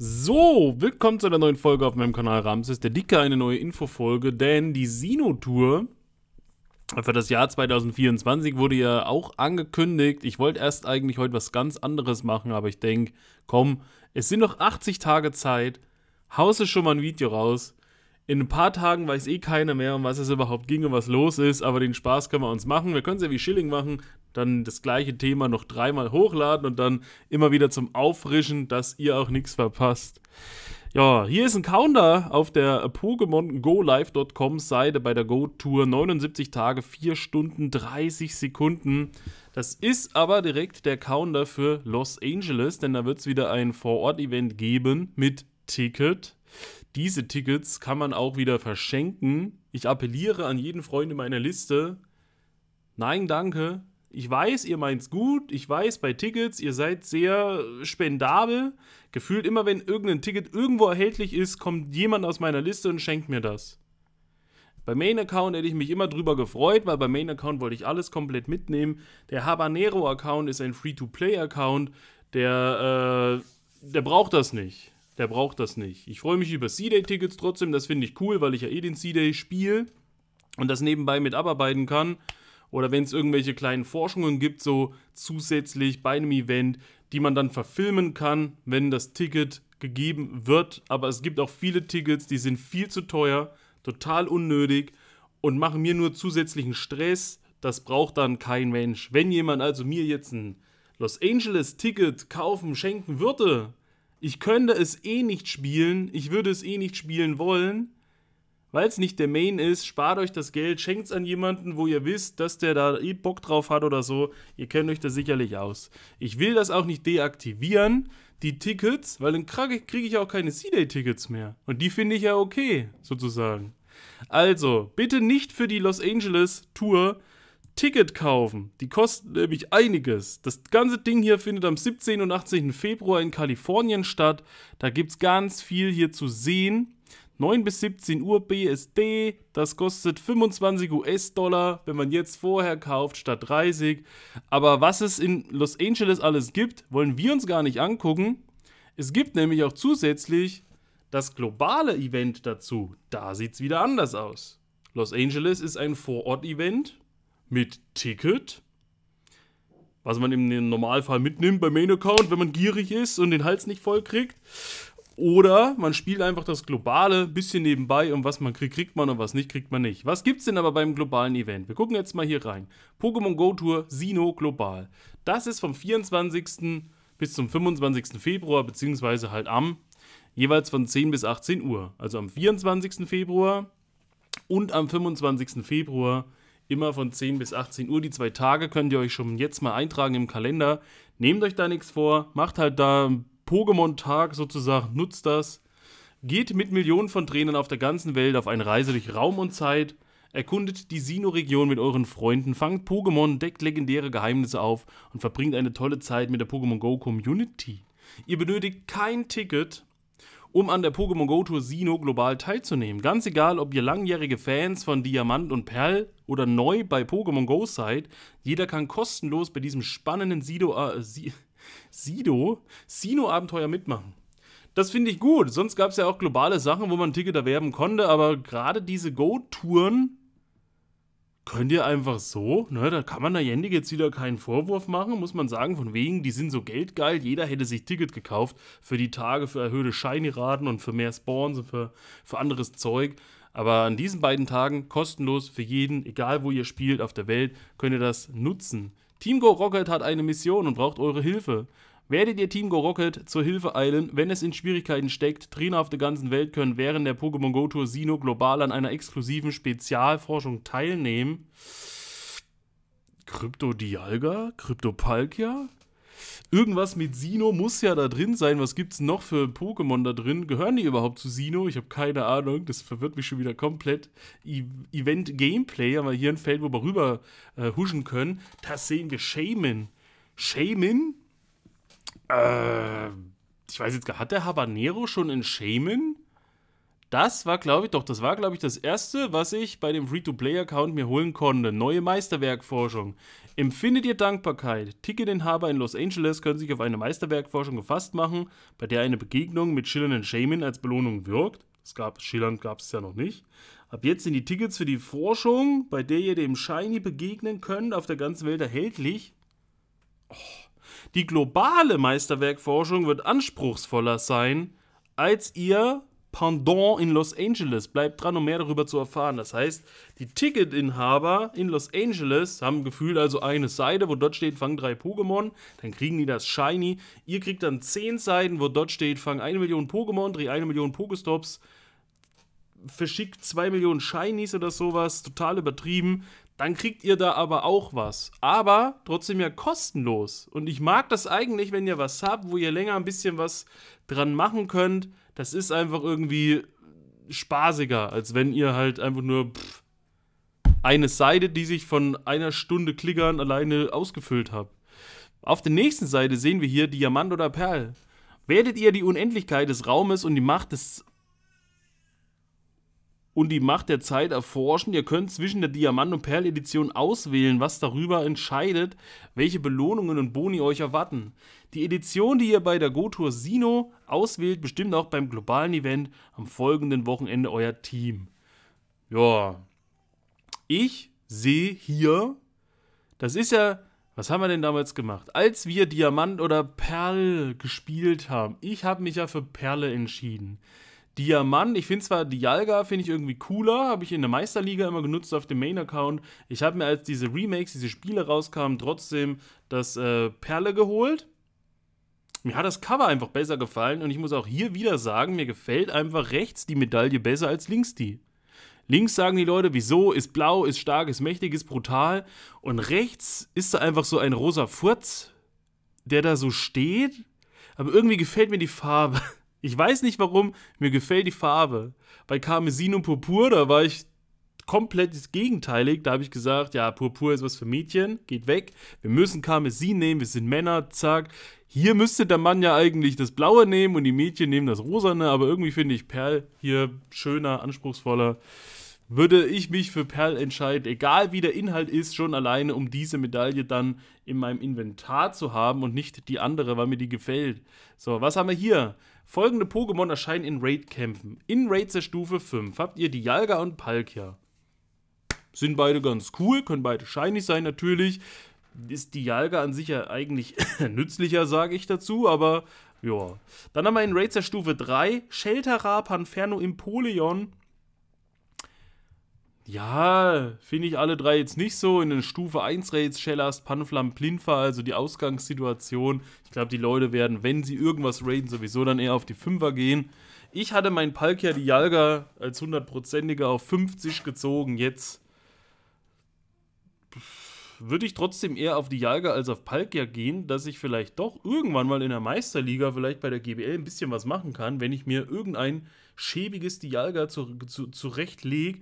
So, willkommen zu einer neuen Folge auf meinem Kanal Ramses. Der Dicke eine neue Infofolge, denn die Sino-Tour für das Jahr 2024 wurde ja auch angekündigt. Ich wollte erst eigentlich heute was ganz anderes machen, aber ich denke, komm, es sind noch 80 Tage Zeit, hause schon mal ein Video raus. In ein paar Tagen weiß eh keiner mehr, um was es überhaupt ging und was los ist, aber den Spaß können wir uns machen. Wir können es ja wie Schilling machen dann das gleiche Thema noch dreimal hochladen und dann immer wieder zum Auffrischen, dass ihr auch nichts verpasst. Ja, hier ist ein Counter auf der PokémonGoLive.com Seite bei der Go-Tour. 79 Tage, 4 Stunden, 30 Sekunden. Das ist aber direkt der Counter für Los Angeles, denn da wird es wieder ein Vor-Ort-Event geben mit Ticket. Diese Tickets kann man auch wieder verschenken. Ich appelliere an jeden Freund in meiner Liste. Nein, danke. Ich weiß, ihr meint's gut. Ich weiß, bei Tickets, ihr seid sehr äh, spendabel. Gefühlt immer, wenn irgendein Ticket irgendwo erhältlich ist, kommt jemand aus meiner Liste und schenkt mir das. Bei Main Account hätte ich mich immer drüber gefreut, weil bei Main Account wollte ich alles komplett mitnehmen. Der Habanero Account ist ein Free-to-Play Account. Der, äh, der braucht das nicht. Der braucht das nicht. Ich freue mich über C-Day-Tickets trotzdem. Das finde ich cool, weil ich ja eh den C-Day spiele und das nebenbei mit abarbeiten kann oder wenn es irgendwelche kleinen Forschungen gibt, so zusätzlich bei einem Event, die man dann verfilmen kann, wenn das Ticket gegeben wird. Aber es gibt auch viele Tickets, die sind viel zu teuer, total unnötig und machen mir nur zusätzlichen Stress. Das braucht dann kein Mensch. Wenn jemand also mir jetzt ein Los Angeles-Ticket kaufen, schenken würde, ich könnte es eh nicht spielen, ich würde es eh nicht spielen wollen, weil es nicht der Main ist, spart euch das Geld, schenkt es an jemanden, wo ihr wisst, dass der da eh Bock drauf hat oder so. Ihr kennt euch da sicherlich aus. Ich will das auch nicht deaktivieren, die Tickets, weil dann kriege ich auch keine C-Day-Tickets mehr. Und die finde ich ja okay, sozusagen. Also, bitte nicht für die Los Angeles Tour Ticket kaufen. Die kosten nämlich einiges. Das ganze Ding hier findet am 17. und 18. Februar in Kalifornien statt. Da gibt es ganz viel hier zu sehen. 9 bis 17 Uhr BSD. Das kostet 25 US-Dollar, wenn man jetzt vorher kauft, statt 30. Aber was es in Los Angeles alles gibt, wollen wir uns gar nicht angucken. Es gibt nämlich auch zusätzlich das globale Event dazu. Da sieht es wieder anders aus. Los Angeles ist ein Vorort-Event mit Ticket, was man im Normalfall mitnimmt beim Main Account, wenn man gierig ist und den Hals nicht voll kriegt. Oder man spielt einfach das Globale bisschen nebenbei und was man kriegt, kriegt man und was nicht, kriegt man nicht. Was gibt es denn aber beim globalen Event? Wir gucken jetzt mal hier rein. Pokémon Go Tour Sino Global. Das ist vom 24. bis zum 25. Februar, beziehungsweise halt am, jeweils von 10 bis 18 Uhr. Also am 24. Februar und am 25. Februar immer von 10 bis 18 Uhr. Die zwei Tage könnt ihr euch schon jetzt mal eintragen im Kalender. Nehmt euch da nichts vor, macht halt da ein Pokémon-Tag sozusagen, nutzt das. Geht mit Millionen von Trainern auf der ganzen Welt auf eine Reise durch Raum und Zeit. Erkundet die Sino-Region mit euren Freunden, fangt Pokémon, deckt legendäre Geheimnisse auf und verbringt eine tolle Zeit mit der Pokémon Go Community. Ihr benötigt kein Ticket, um an der Pokémon Go Tour Sino global teilzunehmen. Ganz egal, ob ihr langjährige Fans von Diamant und Perl oder neu bei Pokémon Go seid, jeder kann kostenlos bei diesem spannenden Sino, äh, Sido, Sino-Abenteuer mitmachen. Das finde ich gut. Sonst gab es ja auch globale Sachen, wo man ein Ticket erwerben konnte, aber gerade diese Go-Touren könnt ihr einfach so, ne, da kann man der Jendig jetzt wieder keinen Vorwurf machen, muss man sagen, von wegen, die sind so geldgeil, jeder hätte sich Ticket gekauft für die Tage, für erhöhte Shiny-Raten und für mehr Spawns und für, für anderes Zeug. Aber an diesen beiden Tagen kostenlos für jeden, egal wo ihr spielt auf der Welt, könnt ihr das nutzen. Team Go Rocket hat eine Mission und braucht eure Hilfe. Werdet ihr Team Go Rocket zur Hilfe eilen, wenn es in Schwierigkeiten steckt? Trainer auf der ganzen Welt können während der Pokémon Go Tour Sino global an einer exklusiven Spezialforschung teilnehmen. Dialga? Kryptodialga? Palkia? Irgendwas mit Sino muss ja da drin sein. Was gibt es noch für Pokémon da drin? Gehören die überhaupt zu Sino? Ich habe keine Ahnung. Das verwirrt mich schon wieder komplett. E Event Gameplay, aber hier ein Feld, wo wir rüber äh, huschen können. Das sehen wir Shaman. Shaman? Äh, ich weiß jetzt gar, hat der Habanero schon in Shaman? Das war, glaube ich, doch, das war, glaube ich, das erste, was ich bei dem Free-to-Play-Account mir holen konnte. Neue Meisterwerkforschung. Empfindet ihr Dankbarkeit? Ticketinhaber in Los Angeles können sich auf eine Meisterwerkforschung gefasst machen, bei der eine Begegnung mit schillernden Shaman als Belohnung wirkt. Das gab, schillernd gab es ja noch nicht. Ab jetzt sind die Tickets für die Forschung, bei der ihr dem Shiny begegnen könnt, auf der ganzen Welt erhältlich. Oh. Die globale Meisterwerkforschung wird anspruchsvoller sein, als ihr Pendant in Los Angeles. Bleibt dran, um mehr darüber zu erfahren. Das heißt, die Ticketinhaber in Los Angeles haben gefühlt also eine Seite, wo dort steht, fang drei Pokémon. Dann kriegen die das Shiny. Ihr kriegt dann zehn Seiten, wo dort steht, fang eine Million Pokémon, dreh eine Million Pokestops. Verschickt zwei Millionen Shinies oder sowas, total übertrieben dann kriegt ihr da aber auch was. Aber trotzdem ja kostenlos. Und ich mag das eigentlich, wenn ihr was habt, wo ihr länger ein bisschen was dran machen könnt, das ist einfach irgendwie spaßiger, als wenn ihr halt einfach nur pff, eine Seite, die sich von einer Stunde Klickern alleine ausgefüllt habt. Auf der nächsten Seite sehen wir hier Diamant oder Perl. Werdet ihr die Unendlichkeit des Raumes und die Macht des und die Macht der Zeit erforschen. Ihr könnt zwischen der Diamant- und Perl-Edition auswählen, was darüber entscheidet, welche Belohnungen und Boni euch erwarten. Die Edition, die ihr bei der GoTour Sino auswählt, bestimmt auch beim globalen Event am folgenden Wochenende euer Team. Ja, ich sehe hier, das ist ja, was haben wir denn damals gemacht? Als wir Diamant oder Perl gespielt haben, ich habe mich ja für Perle entschieden. Diamant. Ich finde zwar Dialga, finde ich irgendwie cooler, habe ich in der Meisterliga immer genutzt auf dem Main-Account. Ich habe mir, als diese Remakes, diese Spiele rauskamen, trotzdem das äh, Perle geholt. Mir hat das Cover einfach besser gefallen und ich muss auch hier wieder sagen, mir gefällt einfach rechts die Medaille besser als links die. Links sagen die Leute, wieso, ist blau, ist stark, ist mächtig, ist brutal. Und rechts ist da einfach so ein rosa Furz, der da so steht. Aber irgendwie gefällt mir die Farbe. Ich weiß nicht warum, mir gefällt die Farbe. Bei und Purpur, da war ich komplett gegenteilig. Da habe ich gesagt, ja, Purpur ist was für Mädchen, geht weg. Wir müssen Karmesin nehmen, wir sind Männer, zack. Hier müsste der Mann ja eigentlich das Blaue nehmen und die Mädchen nehmen das Rosane, aber irgendwie finde ich Perl hier schöner, anspruchsvoller würde ich mich für Perl entscheiden, egal wie der Inhalt ist, schon alleine, um diese Medaille dann in meinem Inventar zu haben und nicht die andere, weil mir die gefällt. So, was haben wir hier? Folgende Pokémon erscheinen in Raid-Kämpfen. In Raids der Stufe 5 habt ihr die Jalga und Palkia. Sind beide ganz cool, können beide shiny sein natürlich. Ist die Jalga an sich ja eigentlich nützlicher, sage ich dazu, aber ja. Dann haben wir in Raids der Stufe 3 Shelterra, Panferno, Impoleon. Ja, finde ich alle drei jetzt nicht so. In den Stufe 1 Raids, Shellast, Panflam, Plinfa, also die Ausgangssituation. Ich glaube, die Leute werden, wenn sie irgendwas raiden, sowieso dann eher auf die Fünfer gehen. Ich hatte meinen Palkia die Jalga als 100%iger auf 50 gezogen. Jetzt würde ich trotzdem eher auf die Jalga als auf Palkia gehen, dass ich vielleicht doch irgendwann mal in der Meisterliga, vielleicht bei der GBL, ein bisschen was machen kann, wenn ich mir irgendein schäbiges Dialga zu, zu zurechtlege,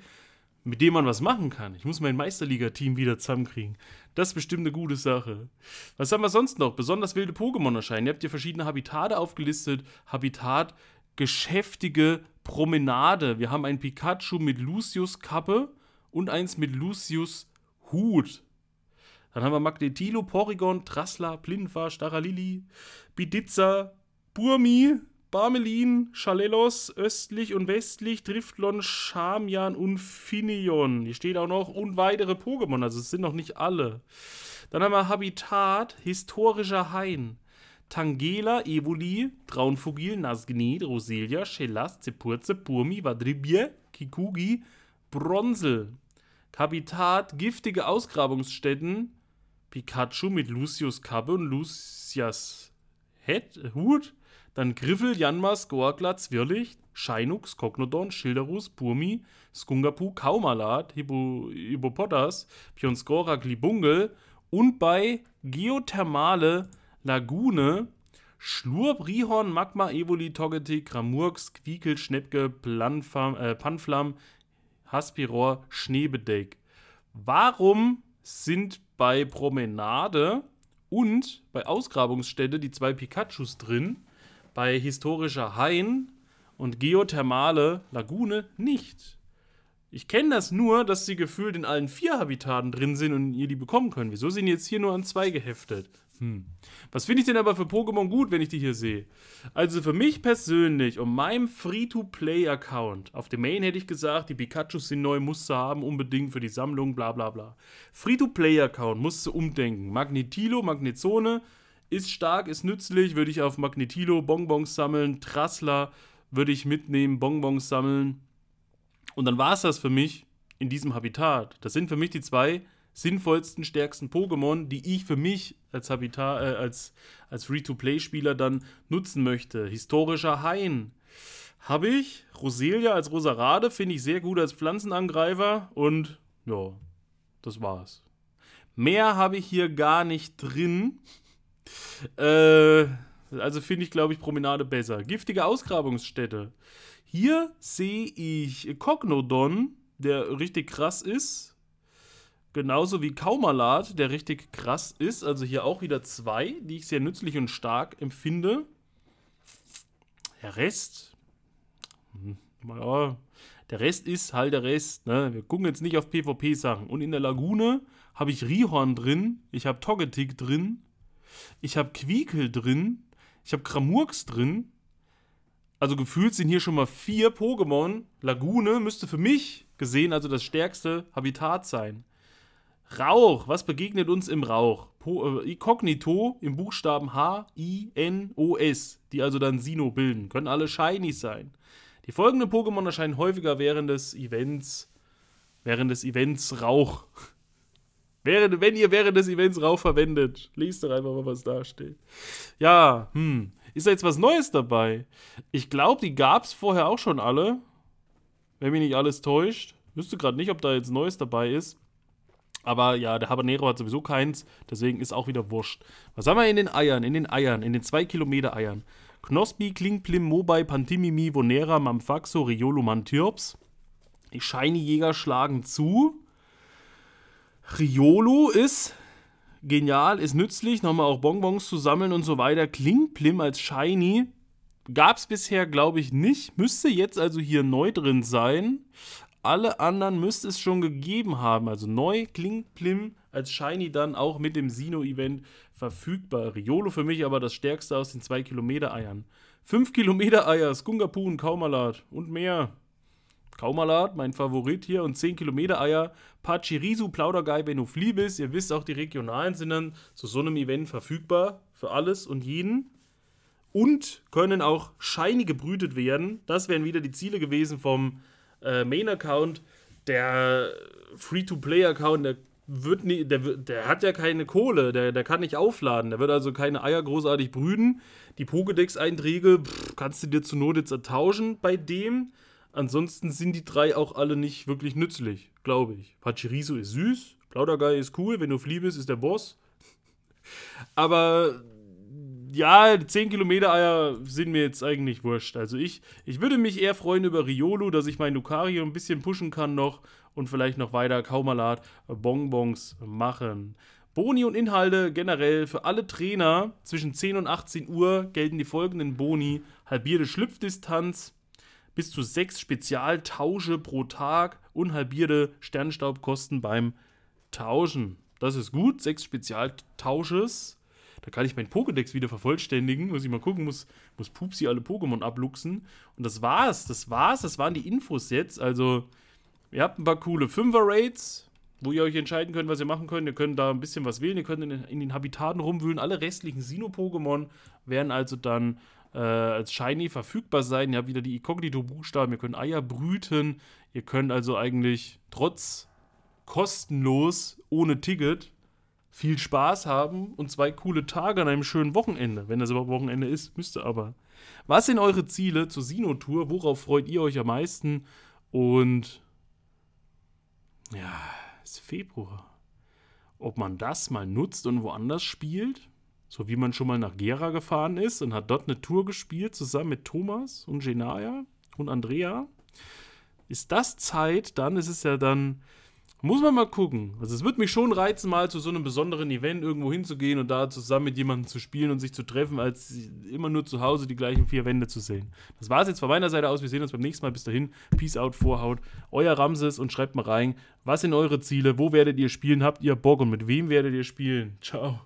mit dem man was machen kann. Ich muss mein Meisterliga-Team wieder zusammenkriegen. Das ist bestimmt eine gute Sache. Was haben wir sonst noch? Besonders wilde Pokémon erscheinen. Ihr habt hier verschiedene Habitate aufgelistet. Habitat, geschäftige Promenade. Wir haben ein Pikachu mit Lucius-Kappe und eins mit Lucius-Hut. Dann haben wir Magnetilo, Porygon, Trassler, Plinfa, Staralili, Biditza, Burmi, Barmelin, Chalelos, östlich und westlich, Driftlon, Charmian und Finion. Hier steht auch noch und weitere Pokémon, also es sind noch nicht alle. Dann haben wir Habitat, historischer Hain. Tangela, Evoli, Traunfugil, Nasgnid, Roselia, Chelas, Zepurze, Purmi, Vadribje, Kikugi, Bronzel. Habitat, giftige Ausgrabungsstätten, Pikachu mit Lucius Kappe und Lucias Head, Hut, dann Griffel, Janma, Skoaklat, Zwirlicht, Scheinux, Kognodon, Schilderus, Burmi, Skungapu, Kaumalat, Hippopotas, Pionscora, Glibungel und bei Geothermale Lagune Schlur, Brihorn, Magma, Evoli, Togeti, Gramurks, Quiekel, Schnepke, Planfam, äh, Panflam, Haspiror, Schneebedeck. Warum sind bei Promenade und bei Ausgrabungsstätte die zwei Pikachus drin, bei historischer Hain und geothermale Lagune nicht. Ich kenne das nur, dass sie gefühlt in allen vier Habitaten drin sind und ihr die bekommen können. Wieso sind die jetzt hier nur an zwei geheftet? Hm. Was finde ich denn aber für Pokémon gut, wenn ich die hier sehe? Also für mich persönlich, und meinem Free-to-Play-Account, auf dem Main hätte ich gesagt, die Pikachus sind neu, musst du haben, unbedingt für die Sammlung, bla bla bla. Free-to-Play-Account, musst du umdenken. Magnetilo, Magnetzone, ist stark, ist nützlich, würde ich auf Magnetilo Bonbons sammeln, Trassler würde ich mitnehmen, Bonbons sammeln. Und dann war es das für mich in diesem Habitat. Das sind für mich die zwei sinnvollsten, stärksten Pokémon, die ich für mich als Habitat, äh, als, als Free-to-Play-Spieler dann nutzen möchte. Historischer Hain habe ich. Roselia als Rosarade finde ich sehr gut als Pflanzenangreifer. Und ja, das war's. Mehr habe ich hier gar nicht drin. Äh, also finde ich, glaube ich, Promenade besser. Giftige Ausgrabungsstätte. Hier sehe ich Cognodon, der richtig krass ist. Genauso wie Kaumalat, der richtig krass ist. Also hier auch wieder zwei, die ich sehr nützlich und stark empfinde. Der Rest. Hm, ja, der Rest ist halt der Rest. Ne? Wir gucken jetzt nicht auf PvP-Sachen. Und in der Lagune habe ich Rihorn drin. Ich habe Togetic drin ich habe Quiekel drin, ich habe Kramurks drin. Also gefühlt sind hier schon mal vier Pokémon. Lagune müsste für mich gesehen also das stärkste Habitat sein. Rauch, was begegnet uns im Rauch? Po, äh, Inkognito im Buchstaben H-I-N-O-S, die also dann Sino bilden. Können alle Shinies sein. Die folgenden Pokémon erscheinen häufiger während des Events. Während des Events Rauch. Während, wenn ihr während des Events rauf verwendet, lest doch einfach mal, was da steht. Ja, hm. Ist da jetzt was Neues dabei? Ich glaube, die gab es vorher auch schon alle. Wenn mich nicht alles täuscht. Wüsste gerade nicht, ob da jetzt Neues dabei ist. Aber ja, der Habanero hat sowieso keins, deswegen ist auch wieder wurscht. Was haben wir in den Eiern, in den Eiern, in den 2 Kilometer Eiern? Knospi, Klingplim, Mobai, Pantimimi, Vonera, Mamfaxo, Riolo, Mantirps. Die Shiny-Jäger schlagen zu. Riolo ist genial, ist nützlich, nochmal auch Bonbons zu sammeln und so weiter. Klingplim als Shiny gab es bisher, glaube ich, nicht. Müsste jetzt also hier neu drin sein. Alle anderen müsste es schon gegeben haben. Also neu, Klingplim als Shiny dann auch mit dem Sino-Event verfügbar. Riolo für mich aber das stärkste aus den 2-Kilometer-Eiern. 5-Kilometer-Eier, Skungapun, Kaumalat und mehr. Kaumalat, mein Favorit hier, und 10 Kilometer Eier, Pachirisu, Plauderguy, wenn du flieh bist. Ihr wisst auch, die regionalen sind dann zu so einem Event verfügbar für alles und jeden. Und können auch shiny gebrütet werden. Das wären wieder die Ziele gewesen vom äh, Main-Account. Der Free-to-Play-Account, der wird nie, der, der hat ja keine Kohle, der, der kann nicht aufladen, der wird also keine Eier großartig brüten. Die Pokédex-Einträge kannst du dir zur Not jetzt ertauschen bei dem. Ansonsten sind die drei auch alle nicht wirklich nützlich, glaube ich. Pachirisu ist süß, Plauderguy ist cool, wenn du flieh bist, ist der Boss. Aber ja, 10 Kilometer Eier sind mir jetzt eigentlich wurscht. Also ich, ich würde mich eher freuen über Riolu, dass ich mein Lucario ein bisschen pushen kann noch und vielleicht noch weiter Kaumalat äh, Bonbons machen. Boni und Inhalte generell für alle Trainer zwischen 10 und 18 Uhr gelten die folgenden Boni. Halbierte Schlüpfdistanz, bis zu sechs Spezialtausche pro Tag, unhalbierte Sternstaubkosten beim Tauschen. Das ist gut, sechs Spezialtausches. Da kann ich meinen Pokédex wieder vervollständigen. Muss ich mal gucken, muss, muss Pupsi alle Pokémon abluchsen. Und das war's, das war's, das waren die Infos jetzt. Also, ihr habt ein paar coole Fünfer-Raids, wo ihr euch entscheiden könnt, was ihr machen könnt. Ihr könnt da ein bisschen was wählen, ihr könnt in, in den Habitaten rumwühlen. Alle restlichen Sino-Pokémon werden also dann äh, als Shiny verfügbar sein. Ihr habt wieder die Inkognito-Buchstaben, ihr könnt Eier brüten. Ihr könnt also eigentlich trotz kostenlos, ohne Ticket, viel Spaß haben und zwei coole Tage an einem schönen Wochenende. Wenn das überhaupt Wochenende ist, müsste aber. Was sind eure Ziele zur Sino-Tour? Worauf freut ihr euch am meisten? Und ja, ist Februar. Ob man das mal nutzt und woanders spielt? So wie man schon mal nach Gera gefahren ist und hat dort eine Tour gespielt, zusammen mit Thomas und Genaya und Andrea. Ist das Zeit, dann ist es ja dann, muss man mal gucken. Also es würde mich schon reizen, mal zu so einem besonderen Event irgendwo hinzugehen und da zusammen mit jemandem zu spielen und sich zu treffen, als immer nur zu Hause die gleichen vier Wände zu sehen. Das war es jetzt von meiner Seite aus. Wir sehen uns beim nächsten Mal. Bis dahin, Peace out, Vorhaut. Euer Ramses und schreibt mal rein, was sind eure Ziele? Wo werdet ihr spielen? Habt ihr Bock und mit wem werdet ihr spielen? Ciao.